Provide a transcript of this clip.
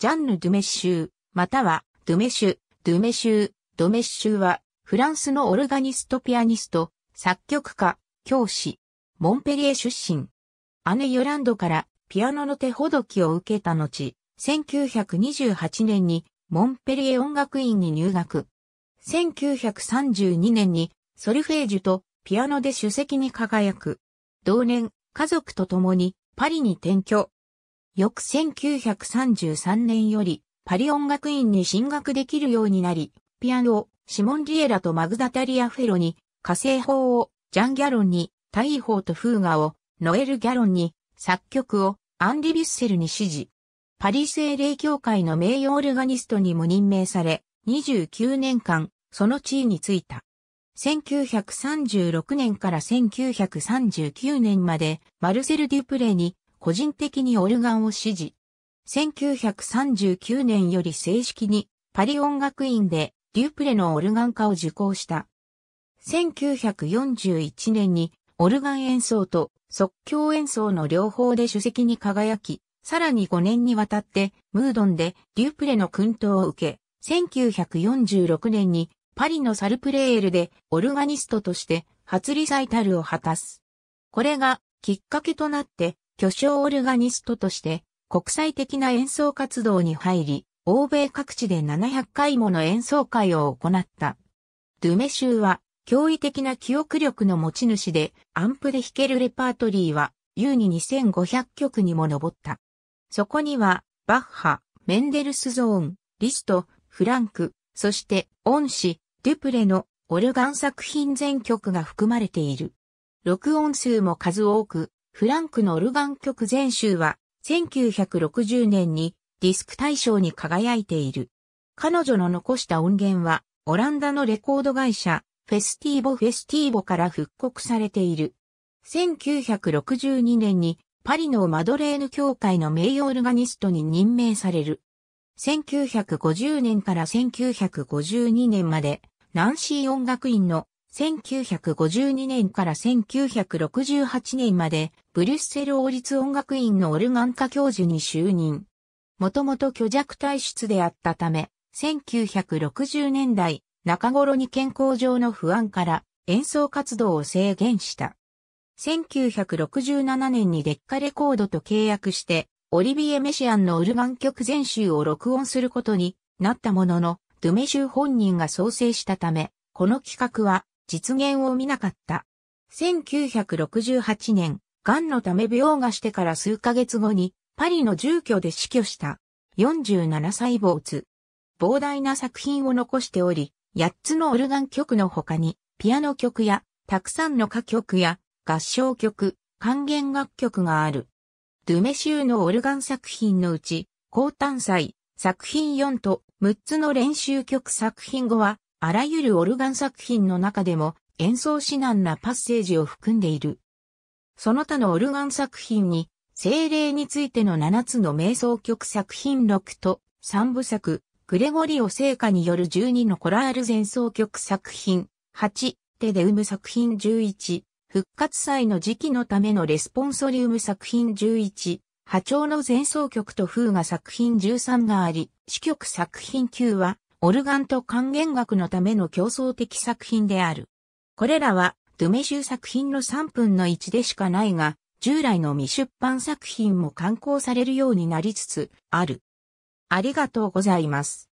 ジャンヌ・ドゥメッシュー、または、ドゥメシュ、ドゥメシュー、ドメッシューは、フランスのオルガニストピアニスト、作曲家、教師、モンペリエ出身。姉ヨランドからピアノの手ほどきを受けた後、1928年にモンペリエ音楽院に入学。1932年にソルフェージュとピアノで首席に輝く。同年、家族と共にパリに転居、翌1933年よりパリ音楽院に進学できるようになり、ピアノをシモン・リエラとマグダタリア・フェロに、火星法をジャン・ギャロンに、大砲とフーガをノエル・ギャロンに、作曲をアンリ・ビュッセルに指示。パリ聖霊協会の名誉オルガニストにも任命され、29年間、その地位に就いた。1936年から1939年まで、マルセル・デュプレに個人的にオルガンを支持。1939年より正式にパリ音楽院でデュプレのオルガン科を受講した。1941年にオルガン演奏と即興演奏の両方で主席に輝き、さらに5年にわたってムードンでデュプレの訓導を受け、1946年にパリのサルプレールでオルガニストとして初リサイタルを果たす。これがきっかけとなって巨匠オルガニストとして国際的な演奏活動に入り、欧米各地で700回もの演奏会を行った。ドゥメ州は驚異的な記憶力の持ち主で、アンプで弾けるレパートリーは優に2500曲にも上った。そこには、バッハ、メンデルスゾーン、リスト、フランク、そして恩師、デュプレのオルガン作品全曲が含まれている。録音数も数多く、フランクのオルガン曲全集は、1960年にディスク大賞に輝いている。彼女の残した音源は、オランダのレコード会社、フェスティーボ・フェスティーボから復刻されている。1962年にパリのマドレーヌ協会の名誉オルガニストに任命される。1950年から1952年までナンシー音楽院の1952年から1968年まで、ブリュッセル王立音楽院のオルガン科教授に就任。もともと虚弱体質であったため、1960年代、中頃に健康上の不安から演奏活動を制限した。1967年にデッカレコードと契約して、オリビエ・メシアンのオルガン曲全集を録音することになったものの、ドゥメシュ本人が創生したため、この企画は実現を見なかった。1968年、癌のため病がしてから数ヶ月後に、パリの住居で死去した。47歳没。膨大な作品を残しており、8つのオルガン曲の他に、ピアノ曲や、たくさんの歌曲や、合唱曲、還元楽曲がある。ドゥメシューのオルガン作品のうち、高単祭、作品4と6つの練習曲作品後は、あらゆるオルガン作品の中でも演奏指南なパッセージを含んでいる。その他のオルガン作品に、精霊についての7つの瞑想曲作品6と3部作、グレゴリオ聖歌による12のコラール前奏曲作品8、テデウム作品11、復活祭の時期のためのレスポンソリウム作品11、波長の前奏曲と風が作品13があり、詩曲作品9は、オルガンと還元楽のための競争的作品である。これらは、ドゥメシュ作品の3分の1でしかないが、従来の未出版作品も刊行されるようになりつつある。ありがとうございます。